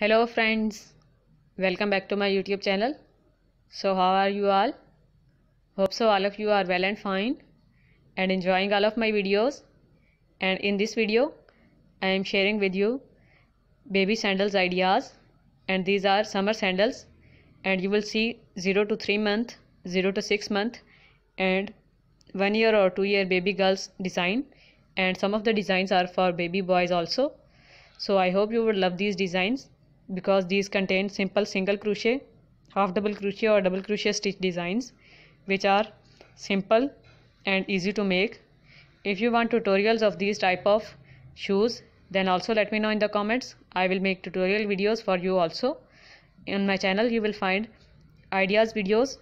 hello friends welcome back to my youtube channel so how are you all hope so all of you are well and fine and enjoying all of my videos and in this video i am sharing with you baby sandals ideas and these are summer sandals and you will see 0 to 3 month 0 to 6 month and 1 year or 2 year baby girls design and some of the designs are for baby boys also so i hope you would love these designs because these contain simple single crochet, half double crochet or double crochet stitch designs which are simple and easy to make. If you want tutorials of these type of shoes then also let me know in the comments. I will make tutorial videos for you also. In my channel you will find ideas videos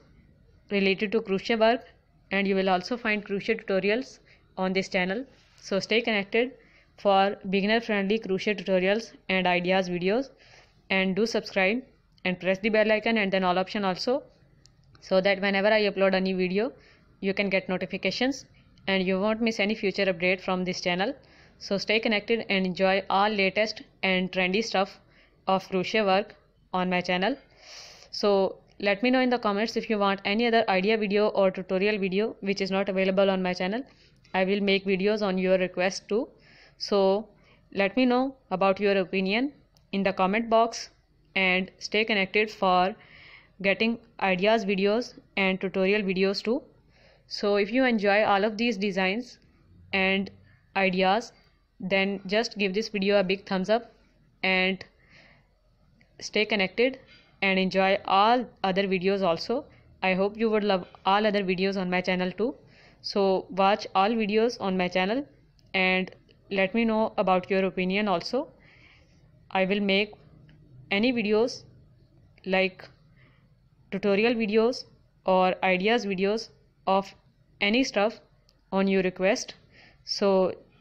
related to crochet work and you will also find crochet tutorials on this channel. So stay connected for beginner friendly crochet tutorials and ideas videos and do subscribe and press the bell icon and then all option also so that whenever I upload a new video you can get notifications and you won't miss any future update from this channel. So stay connected and enjoy all latest and trendy stuff of crochet work on my channel. So let me know in the comments if you want any other idea video or tutorial video which is not available on my channel. I will make videos on your request too. So let me know about your opinion in the comment box and stay connected for getting ideas videos and tutorial videos too so if you enjoy all of these designs and ideas then just give this video a big thumbs up and stay connected and enjoy all other videos also i hope you would love all other videos on my channel too so watch all videos on my channel and let me know about your opinion also I will make any videos like tutorial videos or ideas videos of any stuff on your request so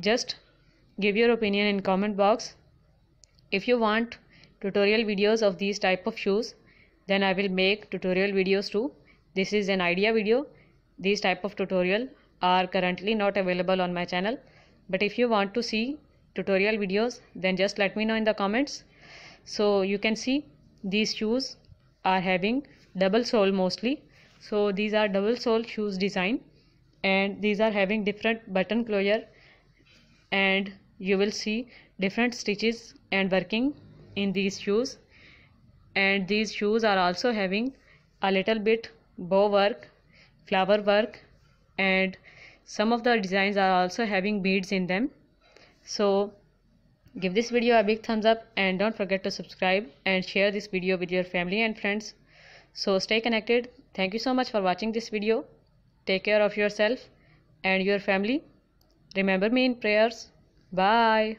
just give your opinion in comment box if you want tutorial videos of these type of shoes then I will make tutorial videos too this is an idea video these type of tutorial are currently not available on my channel but if you want to see tutorial videos then just let me know in the comments so you can see these shoes are having double sole mostly so these are double sole shoes design and these are having different button closure and you will see different stitches and working in these shoes and these shoes are also having a little bit bow work flower work and some of the designs are also having beads in them so give this video a big thumbs up and don't forget to subscribe and share this video with your family and friends so stay connected thank you so much for watching this video take care of yourself and your family remember me in prayers bye